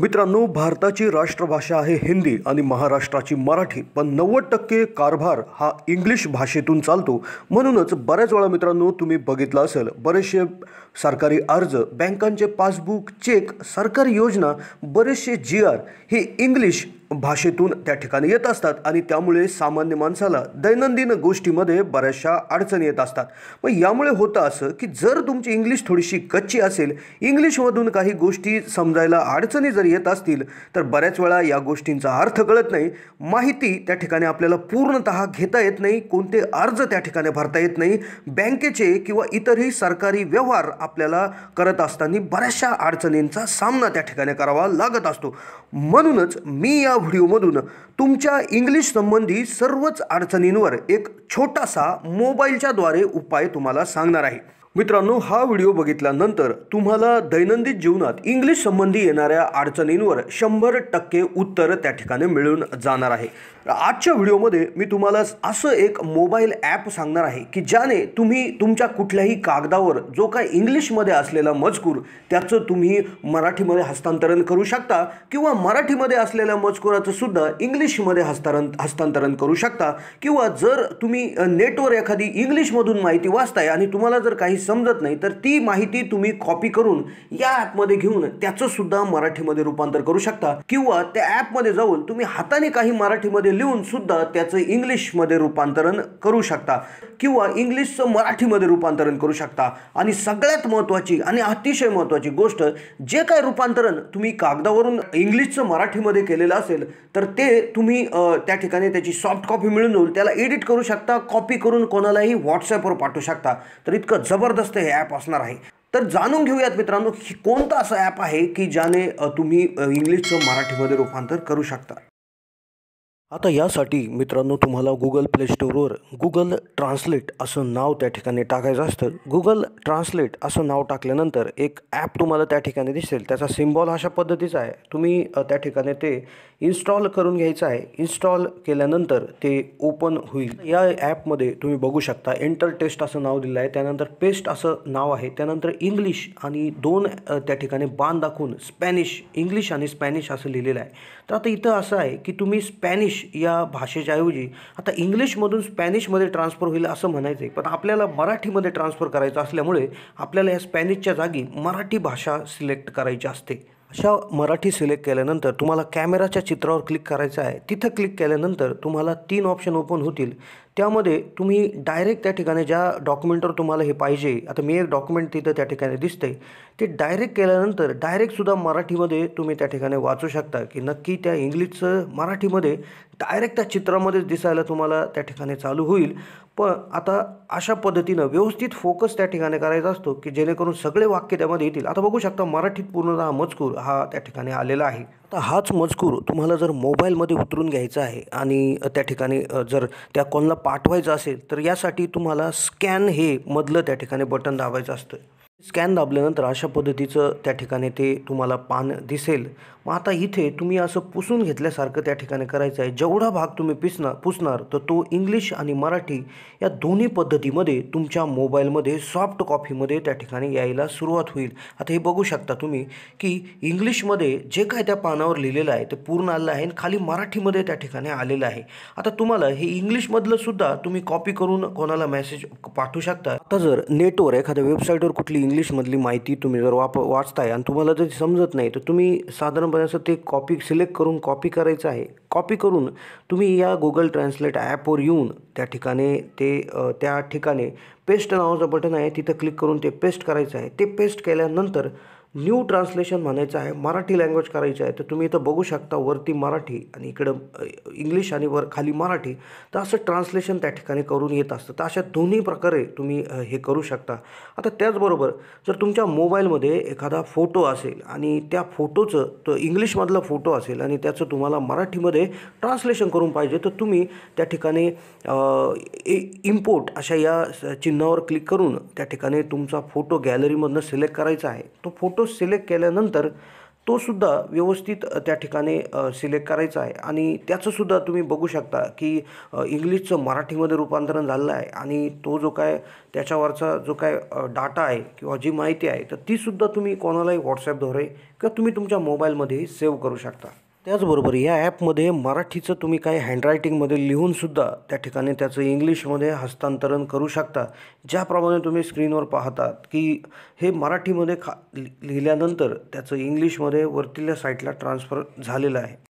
मित्रांनो भारताची राष्ट्रभाषा आहे हिंदी आणि महाराष्ट्राची मराठी पण नव्वद टक्के कारभार हा इंग्लिश भाषेतून चालतो म्हणूनच बऱ्याच वेळा मित्रांनो तुम्ही बघितलं असेल बरेचसे सरकारी अर्ज बँकांचे पासबुक चेक सरकारी योजना बरेचसे जी आर हे इंग्लिश भाषेतून त्या ठिकाणी येत असतात आणि त्यामुळे सामान्य माणसाला दैनंदिन गोष्टीमध्ये बऱ्याचशा अडचणी येत असतात मग यामुळे होतं असं की जर तुमची इंग्लिश थोडीशी कच्ची असेल इंग्लिशमधून काही गोष्टी समजायला अडचणी जर येत असतील तर बऱ्याच वेळा या गोष्टींचा अर्थ कळत नाही माहिती त्या ठिकाणी आपल्याला पूर्णत घेता येत नाही कोणते अर्ज त्या ठिकाणी भरता येत नाही बँकेचे किंवा इतरही सरकारी व्यवहार आपल्याला करत असताना बऱ्याचशा अडचणींचा सामना त्या ठिकाणी करावा लागत असतो म्हणूनच मी या या व्हिडिओमधून तुमच्या इंग्लिश संबंधी सर्वच अडचणींवर एक छोटासा मोबाईलच्याद्वारे उपाय तुम्हाला सांगणार आहे मित्रांनो हा व्हिडिओ बघितल्यानंतर तुम्हाला दैनंदिन जीवनात इंग्लिश संबंधी येणाऱ्या अडचणींवर शंभर टक्के उत्तर त्या ठिकाणी मिळून जाणार आहे आजच्या व्हिडिओमध्ये मी तुम्हाला असं एक मोबाईल ॲप सांगणार आहे की ज्याने तुम्ही तुमच्या कुठल्याही कागदावर जो काय इंग्लिशमध्ये असलेला मजकूर त्याचं तुम्ही मराठीमध्ये हस्तांतरण करू शकता किंवा मराठीमध्ये असलेल्या मजकुराचं सुद्धा इंग्लिशमध्ये हस्तारण हस्तांतरण करू शकता किंवा जर तुम्ही नेटवर एखादी इंग्लिशमधून माहिती वाचताय आणि तुम्हाला जर काही समजत नाही तर ती माहिती तुम्ही कॉपी करून या ॲपमध्ये घेऊन त्याचं सुद्धा मराठीमध्ये रूपांतर करू शकता किंवा त्या ॲपमध्ये जाऊन तुम्ही हाताने काही मराठीमध्ये लिहून सुद्धा त्याचं इंग्लिशमध्ये रूपांतरण करू शकता किंवा इंग्लिशचं मराठीमध्ये रूपांतरण करू शकता आणि सगळ्यात महत्त्वाची आणि अतिशय महत्त्वाची गोष्ट जे काय रूपांतरण तुम्ही कागदावरून इंग्लिशचं मराठीमध्ये केलेलं असेल तर ते तुम्ही त्या ठिकाणी त्याची सॉफ्ट कॉपी मिळून त्याला एडिट करू शकता कॉपी करून कोणालाही व्हॉट्सॲपवर पाठवू शकता तर इतकं जबर जबरदस्त हे ॲप असणार आहे तर जाणून घेऊयात मित्रांनो की कोणतं असं ॲप आहे की ज्याने तुम्ही इंग्लिशचं मराठीमध्ये रूपांतर करू शकता आता यासाठी मित्रांनो तुम्हाला गुगल प्ले स्टोरवर गुगल ट्रान्सलेट असं नाव त्या ठिकाणी टाकायचं असतं गुगल ट्रान्सलेट असं नाव टाकल्यानंतर एक ॲप तुम्हाला त्या ठिकाणी दिसेल त्याचा सिम्बॉल अशा पद्धतीचा आहे तुम्ही त्या ठिकाणी ते इन्स्टॉल करून घ्यायचं आहे इन्स्टॉल केल्यानंतर ते ओपन होईल या ॲपमध्ये तुम्ही बघू शकता एंटर टेस्ट असं नाव दिलं आहे त्यानंतर पेस्ट असं नाव आहे त्यानंतर इंग्लिश आणि दोन त्या ठिकाणी बाण दाखवून स्पॅनिश इंग्लिश आणि स्पॅनिश असं लिहिलेलं आहे तर आता इथं असं आहे की तुम्ही स्पॅनिश या भाषेच्याऐवजी आता इंग्लिशमधून स्पॅनिशमध्ये ट्रान्सफर होईल असं म्हणायचं आहे पण आपल्याला मराठीमध्ये ट्रान्सफर करायचं असल्यामुळे आपल्याला या स्पॅनिशच्या जागी मराठी भाषा सिलेक्ट करायची असते अशा मराठी सिलेक्ट केल्यानंतर तुम्हाला कॅमेराच्या चित्रावर क्लिक करायचं आहे तिथं क्लिक केल्यानंतर तुम्हाला तीन ऑप्शन ओपन होतील त्यामध्ये तुम्ही डायरेक्ट त्या ठिकाणी ज्या डॉक्युमेंटवर तुम्हाला हे पाहिजे आता मी एक डॉक्युमेंट तिथं त्या ठिकाणी दिसते ते डायरेक्ट केल्यानंतर डायरेक्टसुद्धा मराठीमध्ये तुम्ही त्या ठिकाणी वाचू शकता की नक्की त्या इंग्लिशचं मराठीमध्ये डायरेक्ट त्या चित्रामध्येच दिसायला तुम्हाला त्या ठिकाणी चालू होईल पण आता अशा पद्धतीनं व्यवस्थित फोकस त्या ठिकाणी करायचा असतो की जेणेकरून सगळे वाक्य त्यामध्ये येतील आता बघू शकता मराठीत पूर्णतः मजकूर हा त्या ठिकाणी आलेला आहे आता हाच मजकूर तुम्हाला जर मोबाईलमध्ये उतरून घ्यायचा आहे आणि त्या ठिकाणी जर त्या कोणाला पाठवायचं असेल तर यासाठी तुम्हाला स्कॅन हे मधलं त्या ठिकाणी बटन दाबायचं असतं स्कॅन दाबल्यानंतर अशा पद्धतीचं त्या ठिकाणी ते तुम्हाला पान दिसेल मग आता इथे तुम्ही असं पुसून घेतल्यासारखं त्या ठिकाणी करायचं आहे जेवढा भाग तुम्ही पिसणार पुसणार तर तो इंग्लिश आणि मराठी या दोन्ही पद्धतीमध्ये तुमच्या मोबाईलमध्ये सॉफ्ट कॉपीमध्ये त्या ठिकाणी यायला सुरुवात होईल आता हे बघू शकता तुम्ही की इंग्लिशमध्ये जे काय त्या पानावर लिहिलेलं आहे ते पूर्ण आलेलं आहे आणि खाली मराठीमध्ये त्या ठिकाणी आलेलं आहे आता तुम्हाला हे इंग्लिशमधलं सुद्धा तुम्ही कॉपी करून कोणाला मेसेज पाठवू शकता आता जर नेटवर एखाद्या वेबसाईटवर कुठली इंग्लिशमधली माहिती तुम्ही जर वाप वाचताय आणि तुम्हाला जर समजत नाही तर तुम्ही साधारणपणे असं ते कॉपी सिलेक्ट करून कॉपी करायचं आहे कॉपी करून तुम्ही या गुगल ट्रान्सलेट ॲपवर येऊन त्या ठिकाणी ते त्या ठिकाणी पेस्ट नावाचं बटन आहे तिथं क्लिक करून ते पेस्ट करायचं आहे ते पेस्ट केल्यानंतर न्यू ट्रान्सलेशन म्हणायचं आहे मराठी लँग्वेज करायची आहे तर तुम्ही इथं बघू शकता वरती मराठी आणि इकडं इंग्लिश आणि वर खाली मराठी तर असं ट्रान्सलेशन त्या ठिकाणी करून येत असतं तर अशा दोन्ही प्रकारे तुम्ही हे करू शकता आता त्याचबरोबर जर तुमच्या मोबाईलमध्ये एखादा फोटो असेल आणि त्या फोटोचं तो इंग्लिशमधला फोटो असेल आणि त्याचं तुम्हाला मराठीमध्ये ट्रान्सलेशन करून पाहिजे तर तुम्ही त्या ठिकाणी इम्पोर्ट अशा या चिन्हावर क्लिक करून त्या ठिकाणी तुमचा फोटो गॅलरीमधनं सिलेक्ट करायचा आहे तो फोटो तो सिलेक्ट केल्यानंतर तो सुद्धा व्यवस्थित त्या ठिकाणी सिलेक्ट करायचा आहे आणि त्याचंसुद्धा तुम्ही बघू शकता की इंग्लिशचं मराठीमध्ये रूपांतरण झालेलं आहे आणि तो जो काय त्याच्यावरचा जो काय डाटा आहे किंवा जी माहिती आहे तर तीसुद्धा तुम्ही कोणालाही व्हॉट्सॲपद्वारे किंवा तुम्ही तुमच्या मोबाईलमध्येही सेव्ह करू शकता त्याचबरोबर या ॲपमध्ये मराठीचं तुम्ही काही हँडरायटिंगमध्ये लिहूनसुद्धा त्या ठिकाणी त्याचं इंग्लिशमध्ये हस्तांतरण करू शकता ज्याप्रमाणे तुम्ही स्क्रीनवर पाहतात की हे मराठीमध्ये खा लिहिल्यानंतर त्याचं इंग्लिशमध्ये वरतील्या साईटला ट्रान्सफर झालेलं आहे